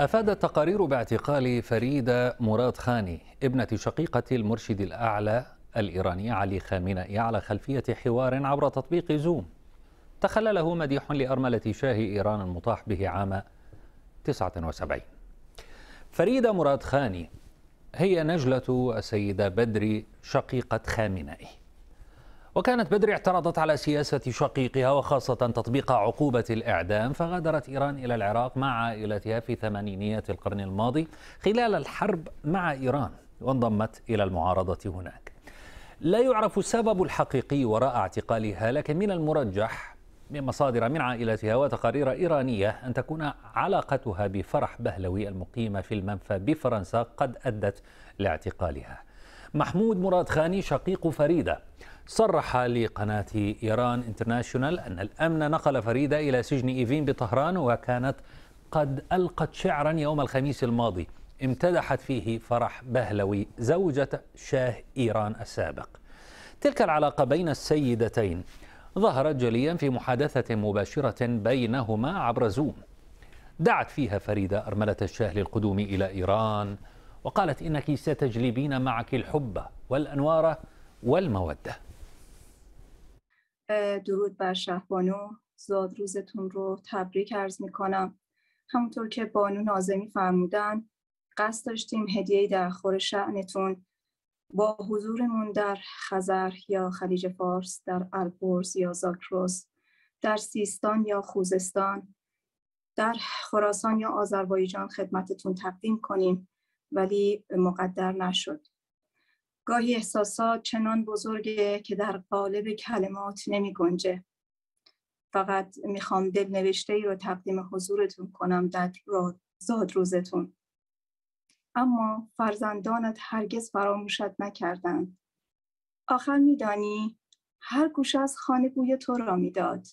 أفادت تقارير باعتقال فريدة مراد خاني ابنة شقيقة المرشد الأعلى الإيراني علي خامنئي على خلفية حوار عبر تطبيق زوم تخلله مديح لأرملة شاه إيران المطاح به عام 79 فريدة مراد خاني هي نجلة السيدة بدري شقيقة خامنئي وكانت بدري اعترضت على سياسة شقيقها وخاصة تطبيق عقوبة الإعدام فغادرت إيران إلى العراق مع عائلتها في ثمانينيات القرن الماضي خلال الحرب مع إيران وانضمت إلى المعارضة هناك لا يعرف السبب الحقيقي وراء اعتقالها لكن من المرجح من مصادر من عائلتها وتقارير إيرانية أن تكون علاقتها بفرح بهلوي المقيمة في المنفى بفرنسا قد أدت لاعتقالها محمود مراد خاني شقيق فريدة صرح لقناة إيران انترناشونال أن الأمن نقل فريدة إلى سجن إيفين بطهران وكانت قد ألقت شعرا يوم الخميس الماضي امتدحت فيه فرح بهلوي زوجة شاه إيران السابق تلك العلاقة بين السيدتين ظهرت جليا في محادثة مباشرة بينهما عبر زوم دعت فيها فريدة أرملة الشاه للقدوم إلى إيران وقالت إنك ستجلبين معك الحب والأنوار والمودة درود بر شهبانو زاد روزتون رو تبریک عرض میکنم همونطور که بانو نازمی فرمودن قصد داشتیم هدیه در خور شعنتون با حضورمون در خزر یا خلیج فارس در البرز یا زاکروس در سیستان یا خوزستان در خراسان یا آذربایجان خدمتتون تقدیم کنیم ولی مقدر نشد گاهی احساسات چنان بزرگه که در قالب کلمات نمی گنجه. فقط میخوام دل نوشته ای رو تقدیم حضورتون کنم در زاد روزتون. اما فرزندانت هرگز فراموشت نکردند. آخر میدانی هر گوشه از خانه بوی تو را میداد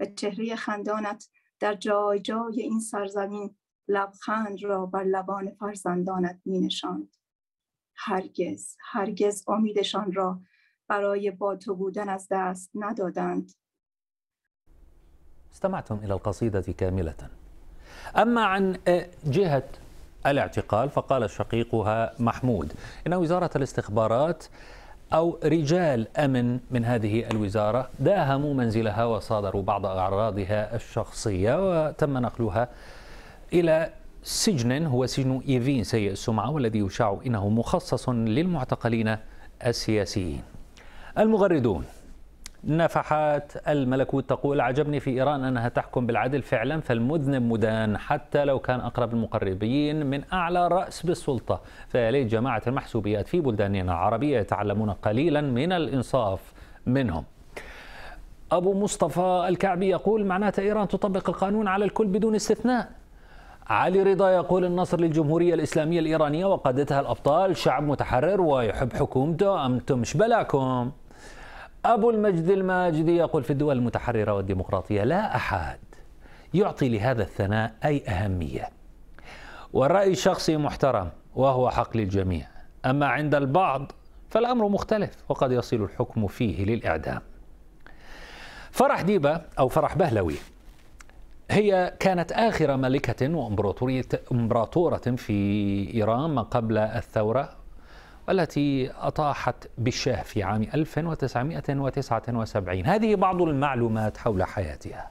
و چهره خندانت در جای جای این سرزمین لبخند را بر لبان فرزندانت می نشاند. هرگز هرگز امیدشان را برای با تو بودن از دست ندادند استمعتم الى القصيده كامله اما عن جهه الاعتقال فقال شقيقها محمود ان وزاره الاستخبارات او رجال امن من هذه الوزاره داهموا منزلها وصادروا بعض اعراضها الشخصيه وتم نقلها إلى سجن هو سجن إيفين سيء السمعة والذي يشاع إنه مخصص للمعتقلين السياسيين المغردون نفحات الملكوت تقول عجبني في إيران أنها تحكم بالعدل فعلا فالمذنب مدان حتى لو كان أقرب المقربين من أعلى رأس بالسلطة فيلي جماعة المحسوبيات في بلداننا العربية يتعلمون قليلا من الإنصاف منهم أبو مصطفى الكعبي يقول معناته إيران تطبق القانون على الكل بدون استثناء علي رضا يقول النصر للجمهورية الإسلامية الإيرانية وقادتها الأبطال شعب متحرر ويحب حكومته أنتم مش بلاكم أبو المجد الماجدي يقول في الدول المتحررة والديمقراطية لا أحد يعطي لهذا الثناء أي أهمية والرأي الشخصي محترم وهو حق للجميع أما عند البعض فالأمر مختلف وقد يصل الحكم فيه للإعدام فرح ديبة أو فرح بهلوي هي كانت آخر ملكة وإمبراطورية إمبراطورة في إيران ما قبل الثورة والتي أطاحت بالشاه في عام 1979 هذه بعض المعلومات حول حياتها